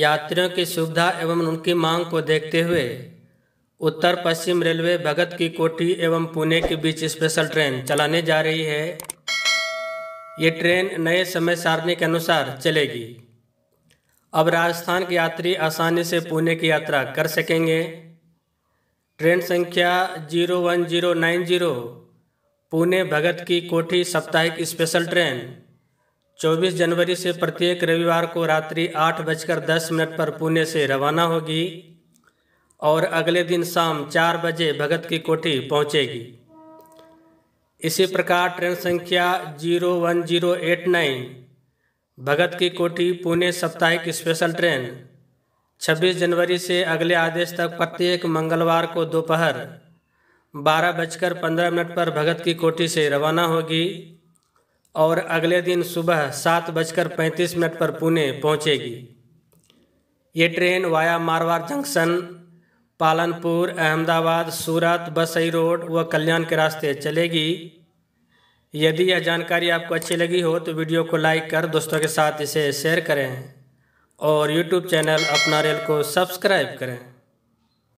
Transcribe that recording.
यात्रियों की सुविधा एवं उनकी मांग को देखते हुए उत्तर पश्चिम रेलवे भगत की कोठी एवं पुणे के बीच स्पेशल ट्रेन चलाने जा रही है ये ट्रेन नए समय सारणी के अनुसार चलेगी अब राजस्थान के यात्री आसानी से पुणे की यात्रा कर सकेंगे ट्रेन संख्या zero one zero nine zero Pune Bhagat ki Kothi साप्ताहिक स्पेशल ट्रेन 24 जनवरी से प्रत्येक रविवार को रात्रि आठ बजकर दस मिनट पर पुणे से रवाना होगी और अगले दिन शाम चार बजे भगत की कोठी पहुंचेगी इसी प्रकार ट्रेन संख्या zero one zero eight nine Bhagat ki Kothi Pune साप्ताहिक स्पेशल ट्रेन 26 जनवरी से अगले आदेश तक प्रत्येक मंगलवार को दोपहर बारह बजकर पंद्रह मिनट पर भगत की कोठी से रवाना होगी और अगले दिन सुबह सात बजकर पैंतीस मिनट पर पुणे पहुंचेगी ये train via Marwar junction Palanpur Ahmedabad Surat Vasai road व कल्याण के रास्ते चलेगी यदि यह जानकारी आपको अच्छी लगी हो तो वीडियो को लाइक कर दोस्तों के साथ इसे शेयर करें और यूट्यूब चैनल अपना रेल को सब्सक्राइब करें